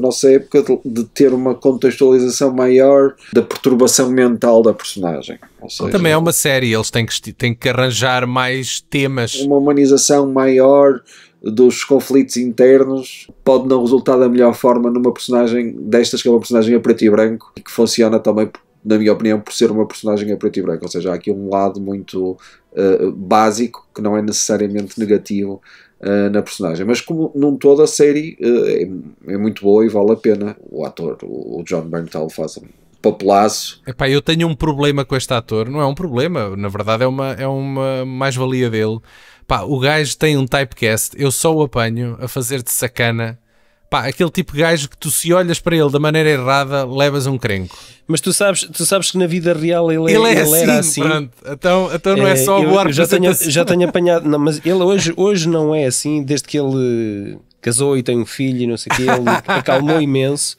nossa época de, de, ter uma contextualização maior da perturbação mental da personagem seja, também é uma série eles têm que, têm que arranjar mais temas uma humanização maior dos conflitos internos pode não resultar da melhor forma numa personagem destas que é uma personagem a preto e branco e que funciona também, na minha opinião, por ser uma personagem a preto e branco. Ou seja, há aqui um lado muito uh, básico que não é necessariamente negativo uh, na personagem. Mas como num todo a série uh, é, é, muito boa e vale a pena. O ator, o, John Bernthal faz um papelaço. Epá, eu tenho um problema com este ator. Não é um problema, na verdade é uma, é uma mais-valia dele Pá, o gajo tem um typecast, eu só o apanho a fazer te sacana. Pá, aquele tipo de gajo que tu se olhas para ele da maneira errada, levas um crenco. Mas tu sabes, tu sabes que na vida real ele, é- ele, é ele assim, era assim. Pronto. Então, então não é, é só eu, o ar já tenho, então já tenho apanhado, não, mas ele hoje, [LAUGHS] hoje não é assim, desde que ele casou e tem um filho e não sei o quê, ele [LAUGHS] acalmou imenso.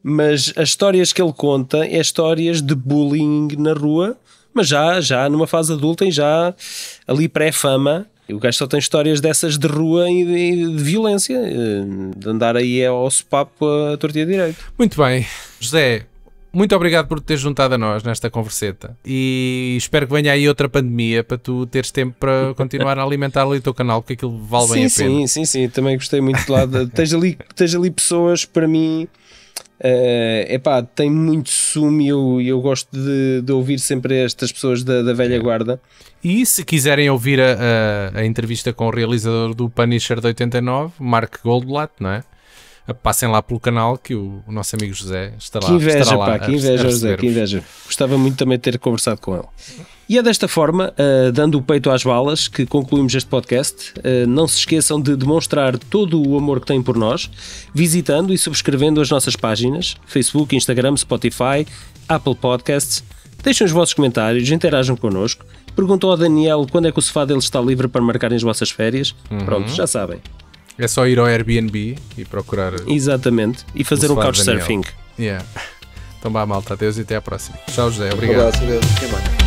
Mas as histórias que ele conta é histórias de bullying na rua, mas já, já numa fase adulta e já ali pré-fama o gajo só tem histórias dessas de rua e de, de violência, eh, de andar aí ao sopapo a tortilha direito. Muito bem. José, muito obrigado por te ter juntado a nós nesta converseta e espero que venha aí outra pandemia para tu teres tempo para [LAUGHS] continuar a alimentar ali o teu canal, porque aquilo vale sim, bem a pena. Sim, sim, sim, também gostei muito de lá. tens, ali, tens ali pessoas para mim é uh, eh, pá, tem muito sumo e eu, eu gosto de, de ouvir sempre estas pessoas da, da velha guarda. E se quiserem ouvir a, a, a, entrevista com o realizador do Punisher de 89, Mark Goldblatt, não é? Eh, passem lá pelo canal que o, o nosso amigo José está lá. Que inveja, lá pá, que inveja, José, que inveja. Gostava muito também de ter conversado com ele. E é desta forma, uh, dando o peito às balas, que concluímos este podcast. Uh, não se esqueçam de demonstrar todo o amor que têm por nós, visitando e subscrevendo as nossas páginas: Facebook, Instagram, Spotify, Apple Podcasts. Deixem os vossos comentários, interajam connosco. Perguntam ao Daniel quando é que o sofá dele está livre para marcarem as vossas férias. Uhum. Pronto, já sabem. É só ir ao Airbnb e procurar. Exatamente. E fazer um couchsurfing. Yeah. [LAUGHS] Então vá, malta. Adeus e até à próxima. Tchau, José. Obrigado. Um abraço, Até